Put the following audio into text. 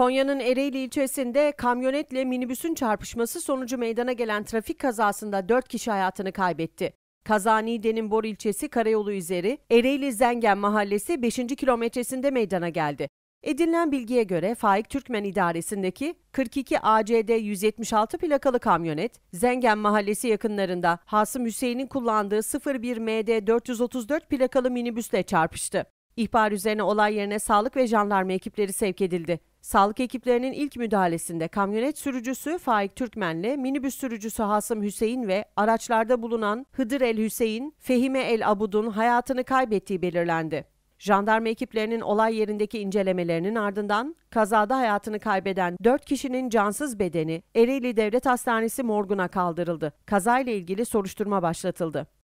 Konya'nın Ereğli ilçesinde kamyonetle minibüsün çarpışması sonucu meydana gelen trafik kazasında 4 kişi hayatını kaybetti. Kaza Denimbor ilçesi Karayolu üzeri Ereğli Zengen mahallesi 5. kilometresinde meydana geldi. Edinilen bilgiye göre Faik Türkmen idaresindeki 42 ACD 176 plakalı kamyonet Zengen Mahallesi yakınlarında Hasım Hüseyin'in kullandığı 01 MD 434 plakalı minibüsle çarpıştı. İhbar üzerine olay yerine sağlık ve jandarma ekipleri sevk edildi. Sağlık ekiplerinin ilk müdahalesinde kamyonet sürücüsü Faik Türkmenle minibüs sürücüsü Hasım Hüseyin ve araçlarda bulunan Hıdır El Hüseyin, Fehime El Abud'un hayatını kaybettiği belirlendi. Jandarma ekiplerinin olay yerindeki incelemelerinin ardından kazada hayatını kaybeden 4 kişinin cansız bedeni Ereğli Devlet Hastanesi morguna kaldırıldı. Kazayla ilgili soruşturma başlatıldı.